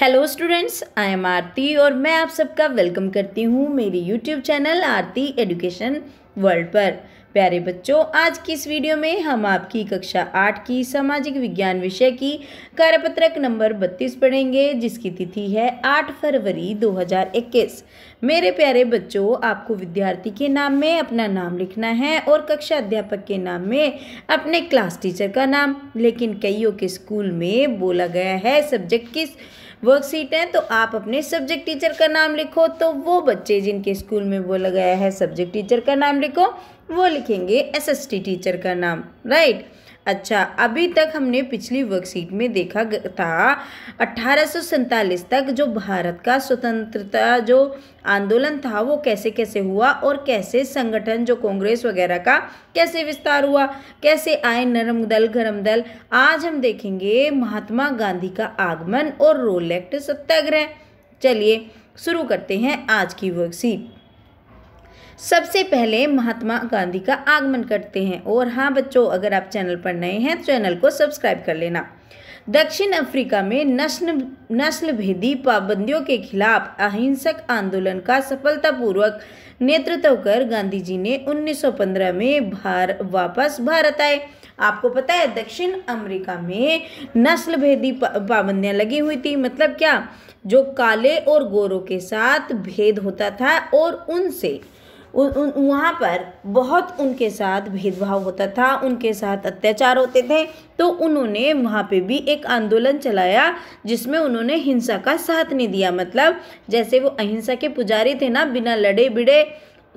hello students I am Aarti और मैं आप सबका वेलकम करती हूँ मेरी YouTube channel Aarti education world पर प्यारे बच्चों आज की इस वीडियो में हम आपकी कक्षा आठ की सामाजिक विज्ञान विषय की कार्यपत्रक नंबर बत्तीस पढ़ेंगे जिसकी तिथि है आठ फरवरी 2021 मेरे प्यारे बच्चों आपको विद्यार्थी के नाम में अपना नाम लिखना है और कक्षा अध्यापक के नाम में अपने क्लास टीचर का नाम लेकिन कईयों के स्कूल में बोला गया है सब्जेक्ट किस वर्कशीट है तो आप अपने सब्जेक्ट टीचर का नाम लिखो तो वो बच्चे जिनके स्कूल में वो लगाया है सब्जेक्ट टीचर का नाम लिखो वो लिखेंगे एसएसटी टीचर का नाम राइट अच्छा अभी तक हमने पिछली वर्कशीट में देखा था अट्ठारह तक जो भारत का स्वतंत्रता जो आंदोलन था वो कैसे कैसे हुआ और कैसे संगठन जो कांग्रेस वगैरह का कैसे विस्तार हुआ कैसे आए नरम दल गरम दल आज हम देखेंगे महात्मा गांधी का आगमन और रोलेक्ट सत्याग्रह चलिए शुरू करते हैं आज की वर्कशीट सबसे पहले महात्मा गांधी का आगमन करते हैं और हाँ बच्चों अगर आप चैनल पर नए हैं तो चैनल को सब्सक्राइब कर लेना दक्षिण अफ्रीका में नस्ल नस्ल भेदी पाबंदियों के खिलाफ अहिंसक आंदोलन का सफलतापूर्वक नेतृत्व कर गांधी जी ने 1915 में भार वापस भारत आए आपको पता है दक्षिण अमेरिका में नस्ल भेदी पाबंदियाँ लगी हुई थी मतलब क्या जो काले और गोरों के साथ भेद होता था और उनसे वहाँ पर बहुत उनके साथ भेदभाव होता था उनके साथ अत्याचार होते थे तो उन्होंने वहाँ पे भी एक आंदोलन चलाया जिसमें उन्होंने हिंसा का साथ नहीं दिया मतलब जैसे वो अहिंसा के पुजारी थे ना बिना लड़े बिड़े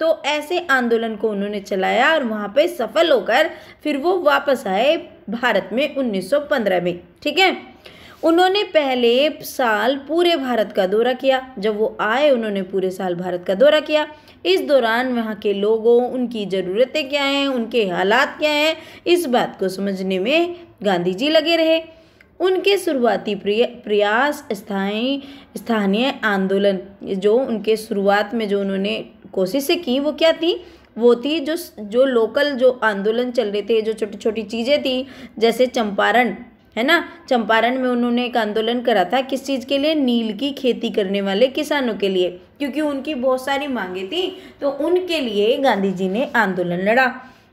तो ऐसे आंदोलन को उन्होंने चलाया और वहाँ पे सफल होकर फिर वो वापस आए भारत में 1915 में ठीक है उन्होंने पहले साल पूरे भारत का दौरा किया जब वो आए उन्होंने पूरे साल भारत का दौरा किया इस दौरान वहाँ के लोगों उनकी ज़रूरतें क्या हैं उनके हालात क्या हैं इस बात को समझने में गांधी जी लगे रहे उनके शुरुआती प्रयास स्थायी स्थानीय आंदोलन जो उनके शुरुआत में जो उन्होंने कोशिशें की वो क्या थी वो थी जो जो लोकल जो आंदोलन चल रहे थे जो छोटी छोटी चीज़ें थी जैसे चंपारण है ना चंपारण में उन्होंने एक आंदोलन करा था किस चीज़ के लिए नील की खेती करने वाले किसानों के लिए क्योंकि उनकी बहुत सारी मांगे थी तो उनके लिए गांधी जी ने आंदोलन लड़ा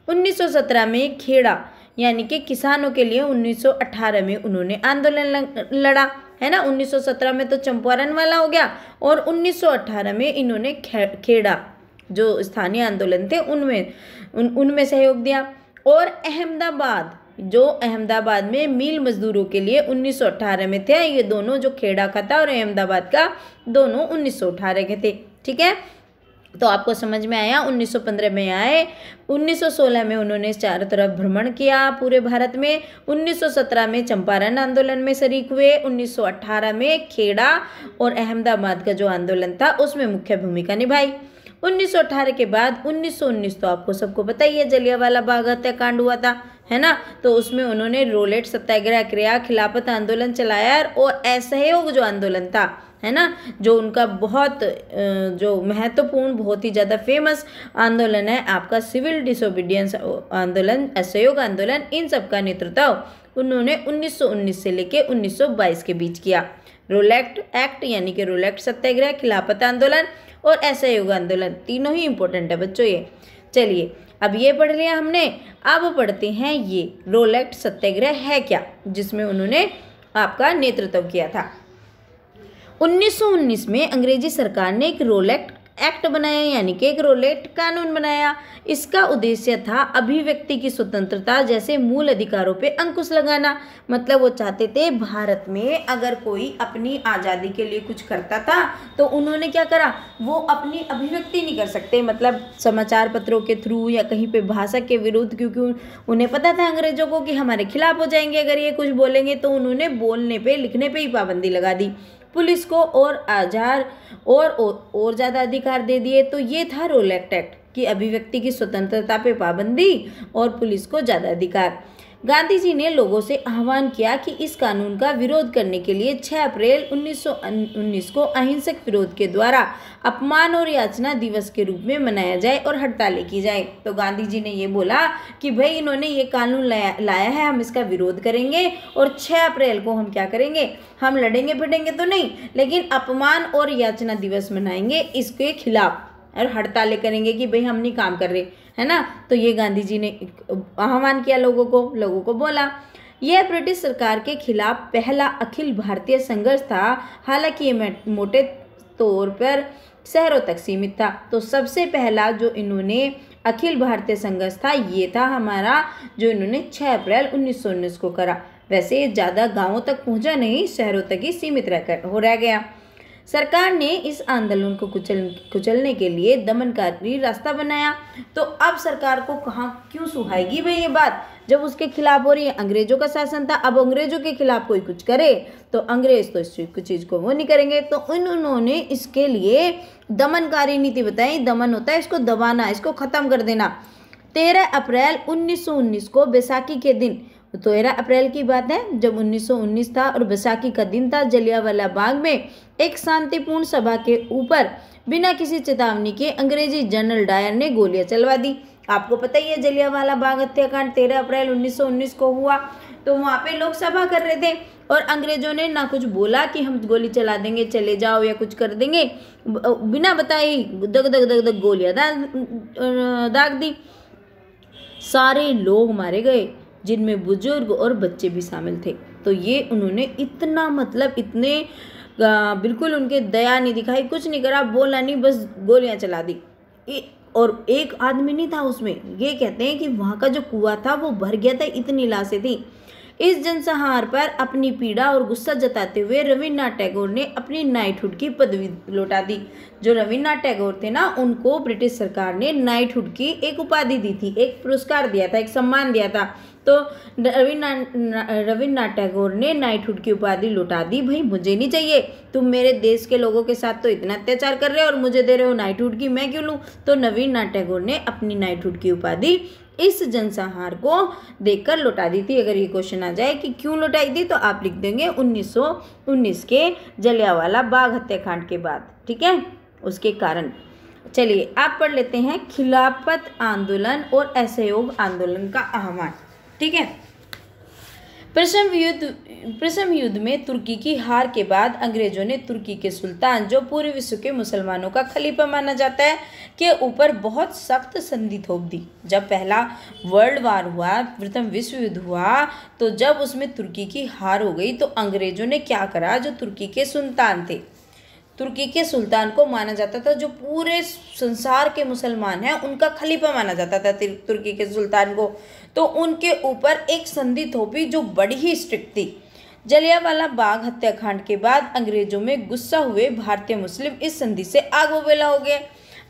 1917 में खेड़ा यानी कि किसानों के लिए 1918 में उन्होंने आंदोलन लड़ा है ना 1917 में तो चंपारण वाला हो गया और 1918 में इन्होंने खे, खेड़ा जो स्थानीय आंदोलन थे उनमें उन उनमें सहयोग दिया और अहमदाबाद जो अहमदाबाद में मिल मजदूरों के लिए 1918 में थे ये दोनों जो खेड़ा का था और अहमदाबाद का दोनों 1918 के थे ठीक है तो आपको समझ में आया 1915 में आए 1916 में उन्होंने चारों तरफ भ्रमण किया पूरे भारत में 1917 में चंपारण आंदोलन में शरीक हुए 1918 में खेड़ा और अहमदाबाद का जो आंदोलन था उसमें मुख्य भूमिका निभाई उन्नीस के बाद 1919 तो आपको सबको पता ही है जलियावाला बाग हत्याकांड हुआ था है ना तो उसमें उन्होंने रोलेट सत्याग्रह क्रिया खिलाफत आंदोलन चलाया और असहयोग जो आंदोलन था है ना जो उनका बहुत जो महत्वपूर्ण बहुत ही ज़्यादा फेमस आंदोलन है आपका सिविल डिसोबीडियंस आंदोलन असहयोग आंदोलन इन सब का नेतृत्व उन्होंने 1919 से लेके 1922 के बीच किया रोलेक्ट एक्ट यानी कि रोलेक्ट सत्याग्रह खिलाफत आंदोलन और असहयोग आंदोलन तीनों ही इम्पोर्टेंट है बच्चों ये चलिए अब ये पढ़ लिया हमने अब पढ़ते हैं ये रोलेक्ट सत्याग्रह है क्या जिसमें उन्होंने आपका नेतृत्व किया था 1919 में अंग्रेजी सरकार ने एक रोलेक्ट एक्ट बनाया यानी कि एक रोलेट कानून बनाया इसका उद्देश्य था अभिव्यक्ति की स्वतंत्रता जैसे मूल अधिकारों पे अंकुश लगाना मतलब वो चाहते थे भारत में अगर कोई अपनी आज़ादी के लिए कुछ करता था तो उन्होंने क्या करा वो अपनी अभिव्यक्ति नहीं कर सकते मतलब समाचार पत्रों के थ्रू या कहीं पर भाषा के विरुद्ध क्योंकि उन्हें पता था अंग्रेजों को कि हमारे खिलाफ हो जाएंगे अगर ये कुछ बोलेंगे तो उन्होंने बोलने पर लिखने पर ही पाबंदी लगा दी पुलिस को और आजार और और, और ज़्यादा अधिकार दे दिए तो ये था रोल एक्ट एक्ट की अभिव्यक्ति की स्वतंत्रता पे पाबंदी और पुलिस को ज़्यादा अधिकार गांधी जी ने लोगों से आह्वान किया कि इस कानून का विरोध करने के लिए 6 अप्रैल 1919 को अहिंसक विरोध के द्वारा अपमान और याचना दिवस के रूप में मनाया जाए और हड़तालें की जाए तो गांधी जी ने ये बोला कि भाई इन्होंने ये कानून लाया, लाया है हम इसका विरोध करेंगे और 6 अप्रैल को हम क्या करेंगे हम लड़ेंगे फिटेंगे तो नहीं लेकिन अपमान और याचना दिवस मनाएंगे इसके खिलाफ और हड़तालें करेंगे कि भाई हम नहीं काम कर रहे है ना तो ये गांधी जी ने आह्वान किया लोगों को लोगों को बोला यह ब्रिटिश सरकार के खिलाफ पहला अखिल भारतीय संघर्ष था हालांकि ये मोटे तौर पर शहरों तक सीमित था तो सबसे पहला जो इन्होंने अखिल भारतीय संघर्ष था ये था हमारा जो इन्होंने 6 अप्रैल उन्नीस को करा वैसे ज़्यादा गांवों तक पहुंचा नहीं शहरों तक ही सीमित रह कर हो रह गया सरकार ने इस आंदोलन को कुचल कुचलने के लिए दमनकारी रास्ता बनाया तो अब सरकार को कहाँ क्यों सुहाएगी भाई ये बात जब उसके खिलाफ हो रही है अंग्रेजों का शासन था अब अंग्रेजों के खिलाफ कोई कुछ करे तो अंग्रेज तो इस चीज़ को वो नहीं करेंगे तो इन उन्होंने इसके लिए दमनकारी नीति बताई दमन होता है इसको दबाना इसको ख़त्म कर देना तेरह अप्रैल उन्नीस को बैसाखी के दिन तेरह तो अप्रैल की बात है जब 1919 था और बैसाखी का दिन था जलियावाला बाग में एक शांतिपूर्ण सभा के ऊपर बिना किसी चेतावनी के अंग्रेजी जनरल डायर ने गोलियां चलवा दी आपको पता ही है जलियावाला बाग हत्याकांड 13 अप्रैल 1919 को हुआ तो वहाँ पे लोग सभा कर रहे थे और अंग्रेजों ने ना कुछ बोला कि हम गोली चला देंगे चले जाओ या कुछ कर देंगे बिना बताए ही दग दग दग दग गोलियां दाग दी सारे लोग मारे गए जिनमें बुजुर्ग और बच्चे भी शामिल थे तो ये उन्होंने इतना मतलब इतने बिल्कुल उनके दया नहीं दिखाई कुछ नहीं करा बोला नहीं बस गोलियां चला दी और एक आदमी नहीं था उसमें ये कहते हैं कि वहाँ का जो कुआ था वो भर गया था इतनी लाशें थी इस जनसंहार पर अपनी पीड़ा और गुस्सा जताते हुए रविन्द्रनाथ टैगोर ने अपनी नाइटहुड की पदवी लौटा दी जो रविन्द्रनाथ टैगोर थे ना उनको ब्रिटिश सरकार ने नाइटहुड की एक उपाधि दी थी एक पुरस्कार दिया था एक सम्मान दिया था तो रविन्द्रनाथ रविन्द्रनाथ टैगोर ने नाइटहुड की उपाधि लौटा दी भाई मुझे नहीं चाहिए तुम मेरे देश के लोगों के साथ तो इतना अत्याचार कर रहे हो और मुझे दे रहे हो नाइटहुड की मैं क्यों लूँ तो रविन्द्रनाथ टैगोर ने अपनी नाइटहुड की उपाधि इस जनसंहार को देखकर लौटा दी थी अगर ये क्वेश्चन आ जाए कि क्यों लौटाई थी तो आप लिख देंगे 1919 के जलियावाला बाग हत्याकांड के बाद ठीक है उसके कारण चलिए आप पढ़ लेते हैं खिलाफत आंदोलन और असहयोग आंदोलन का आह्वान ठीक है प्रथम युद्ध प्रथम युद्ध में तुर्की की हार के बाद अंग्रेजों ने तुर्की के सुल्तान जो पूरे विश्व के मुसलमानों का खलीफा माना जाता है के ऊपर बहुत सख्त संधि थोप दी जब पहला वर्ल्ड वार हुआ प्रथम विश्व युद्ध हुआ तो जब उसमें तुर्की की हार हो गई तो अंग्रेजों ने क्या करा जो तुर्की के सुल्तान थे तुर्की के सुल्तान को माना जाता था जो पूरे संसार के मुसलमान हैं उनका खलीफा माना जाता था तुर्की के सुल्तान को तो उनके ऊपर एक संधि थोपी जो बड़ी ही स्ट्रिक्ट थी जलियावाला बाग हत्याकांड के बाद अंग्रेजों में गुस्सा हुए भारतीय मुस्लिम इस संधि से आग बबेला हो गए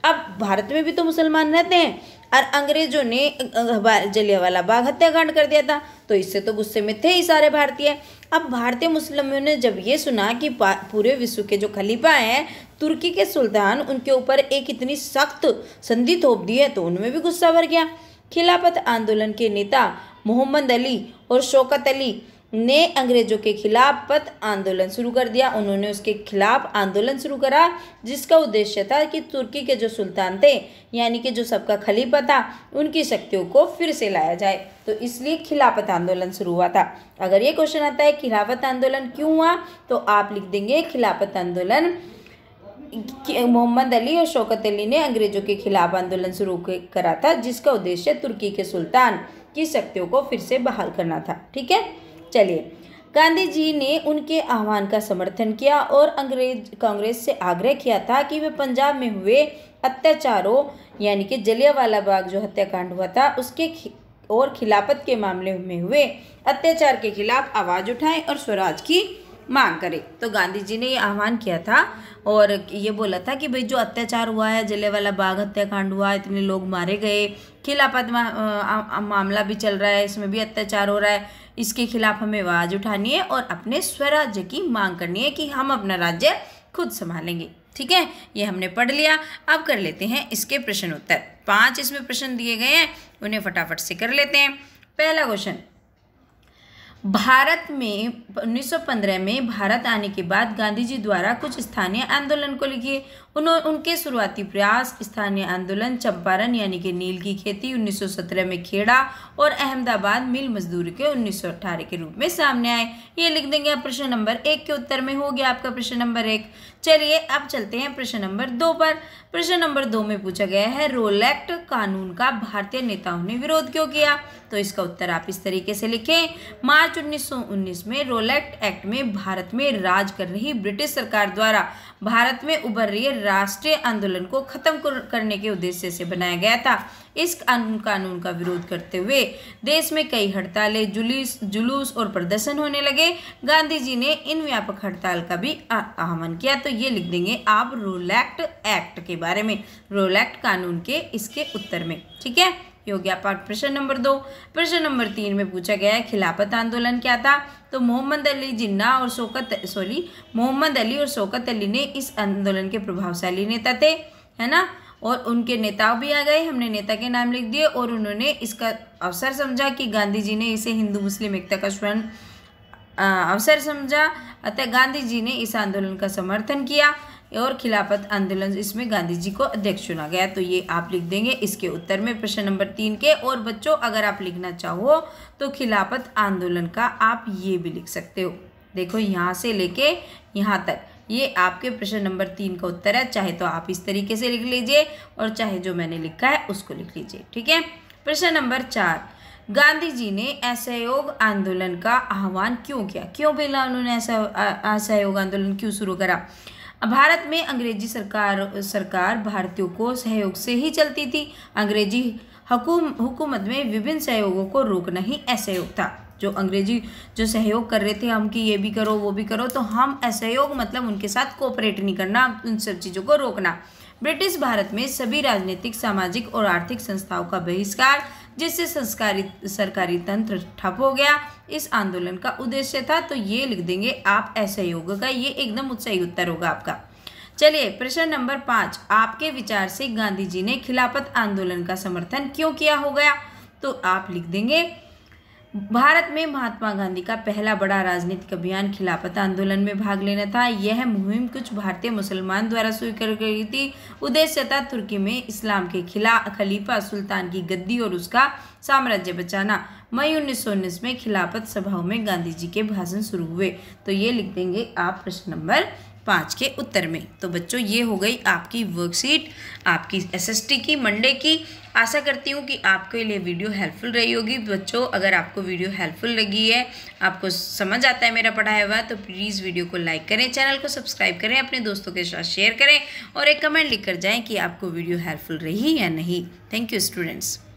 अब भारत में भी तो मुसलमान रहते हैं और अंग्रेजों ने जलियावाला बाग हत्याकांड कर दिया था तो इससे तो गुस्से में थे ही सारे भारतीय अब भारतीय मुस्लिमों ने जब ये सुना कि पूरे विश्व के जो खलीफा हैं तुर्की के सुल्तान उनके ऊपर एक इतनी सख्त संधि थोप दी है तो उनमें भी गुस्सा भर गया खिलाफत आंदोलन के नेता मोहम्मद अली और शौकत अली ने अंग्रेजों के खिलाफ पथ आंदोलन शुरू कर दिया उन्होंने उसके खिलाफ आंदोलन शुरू करा जिसका उद्देश्य था कि तुर्की के जो सुल्तान थे यानी कि जो सबका खलीफा था उनकी शक्तियों को फिर से लाया जाए तो इसलिए खिलाफत आंदोलन शुरू हुआ था अगर ये क्वेश्चन आता है खिलाफत आंदोलन क्यों हुआ तो आप लिख देंगे खिलाफत आंदोलन मोहम्मद अली और शौकत अली ने अंग्रेज़ों के खिलाफ आंदोलन शुरू करा था जिसका उद्देश्य तुर्की के सुल्तान की शक्तियों को फिर से बहाल करना था ठीक है चलिए गांधी जी ने उनके आह्वान का समर्थन किया और अंग्रेज कांग्रेस से आग्रह किया था कि वे पंजाब में हुए अत्याचारों यानी कि जलियावाला बाग जो हत्याकांड हुआ था उसके और खिलाफत के मामले में हुए अत्याचार के खिलाफ आवाज़ उठाएं और स्वराज की मांग करे तो गांधी जी ने ये आह्वान किया था और ये बोला था कि भाई जो अत्याचार हुआ है वाला बाग हत्याकांड हुआ इतने लोग मारे गए खिलाफत मा, मामला भी चल रहा है इसमें भी अत्याचार हो रहा है इसके खिलाफ हमें आवाज़ उठानी है और अपने स्वराज्य की मांग करनी है कि हम अपना राज्य खुद संभालेंगे ठीक है ये हमने पढ़ लिया अब कर लेते हैं इसके प्रश्न उत्तर पाँच इसमें प्रश्न दिए गए हैं उन्हें फटाफट से कर लेते हैं पहला क्वेश्चन भारत में 1915 में भारत आने के बाद गांधी जी द्वारा कुछ स्थानीय आंदोलन को लिखिए उन्होंने उनके शुरुआती प्रयास स्थानीय आंदोलन चंपारण यानी कि नील की खेती 1917 में खेड़ा और अहमदाबाद मिल मजदूर के 1918 के रूप में सामने आए ये लिख देंगे आप प्रश्न नंबर एक के उत्तर में हो गया आपका प्रश्न नंबर एक चलिए अब चलते हैं प्रश्न नंबर दो पर प्रश्न नंबर दो में पूछा गया है रोल एक्ट कानून का भारतीय नेताओं ने विरोध क्यों किया तो इसका उत्तर आप इस तरीके से लिखें मार्च मार्च 1919 में रोलेक्ट एक्ट में भारत में राज कर रही ब्रिटिश सरकार द्वारा भारत में उभर रही राष्ट्रीय आंदोलन को खत्म करने के उद्देश्य से बनाया गया था इस कानून का विरोध करते हुए देश में कई हड़तालें जुलूस जुलूस और प्रदर्शन होने लगे गांधी जी ने इन व्यापक हड़ताल का भी आह्वान किया तो ये लिख देंगे आप रोलैक्ट एक्ट के बारे में रोलैक्ट कानून के इसके उत्तर में ठीक है ये हो गया पार्ट प्रश्न नंबर दो प्रश्न नंबर तीन में पूछा गया है खिलाफत आंदोलन क्या था तो मोहम्मद अली जिन्ना और शोकत सॉरी मोहम्मद अली और शोकत अली ने इस आंदोलन के प्रभावशाली नेता थे है ना और उनके नेताओं भी आ गए हमने नेता के नाम लिख दिए और उन्होंने इसका अवसर समझा कि गांधी जी ने इसे हिंदू मुस्लिम एकता का स्वर्ण अवसर समझा अतः गांधी जी ने इस आंदोलन का समर्थन किया और खिलाफत आंदोलन इसमें गांधी जी को अध्यक्ष चुना गया तो ये आप लिख देंगे इसके उत्तर में प्रश्न नंबर तीन के और बच्चों अगर आप लिखना चाहो तो खिलाफत आंदोलन का आप ये भी लिख सकते हो देखो यहाँ से लेके यहाँ तक ये आपके प्रश्न नंबर तीन का उत्तर है चाहे तो आप इस तरीके से लिख लीजिए और चाहे जो मैंने लिखा है उसको लिख लीजिए ठीक है प्रश्न नंबर चार गांधी जी ने असहयोग आंदोलन का आह्वान क्यों किया क्यों पहला उन्होंने असहयोग आंदोलन क्यों शुरू करा भारत में अंग्रेजी सरकार सरकार भारतीयों को सहयोग से ही चलती थी अंग्रेजी हुकूमत में विभिन्न सहयोगों को रोकना ही असहयोग था जो अंग्रेजी जो सहयोग कर रहे थे हम कि ये भी करो वो भी करो तो हम असहयोग मतलब उनके साथ कोऑपरेट नहीं करना उन सब चीज़ों को रोकना ब्रिटिश भारत में सभी राजनीतिक सामाजिक और आर्थिक संस्थाओं का बहिष्कार जिससे संस्कारी सरकारी तंत्र ठप हो गया इस आंदोलन का उद्देश्य था तो ये लिख देंगे आप असहयोग का ये एकदम उत्साह उत्तर होगा आपका चलिए प्रश्न नंबर पाँच आपके विचार से गांधी जी ने खिलाफत आंदोलन का समर्थन क्यों किया हो गया तो आप लिख देंगे भारत में महात्मा गांधी का पहला बड़ा राजनीतिक अभियान खिलाफत आंदोलन में भाग लेना था यह मुहिम कुछ भारतीय मुसलमान द्वारा स्वीकार गई थी उद्देश्य था तुर्की में इस्लाम के खिलाफ खलीफा सुल्तान की गद्दी और उसका साम्राज्य बचाना मई उन्नीस में खिलाफत सभाओं में गांधी जी के भाषण शुरू हुए तो ये लिख देंगे आप प्रश्न नंबर पाँच के उत्तर में तो बच्चों ये हो गई आपकी वर्कशीट आपकी एसएसटी की मंडे की आशा करती हूँ कि आपके लिए वीडियो हेल्पफुल रही होगी बच्चों अगर आपको वीडियो हेल्पफुल लगी है आपको समझ आता है मेरा पढ़ाया हुआ तो प्लीज़ वीडियो को लाइक करें चैनल को सब्सक्राइब करें अपने दोस्तों के साथ शेयर करें और एक कमेंट लिख कर जाएँ कि आपको वीडियो हेल्पफुल रही या नहीं थैंक यू स्टूडेंट्स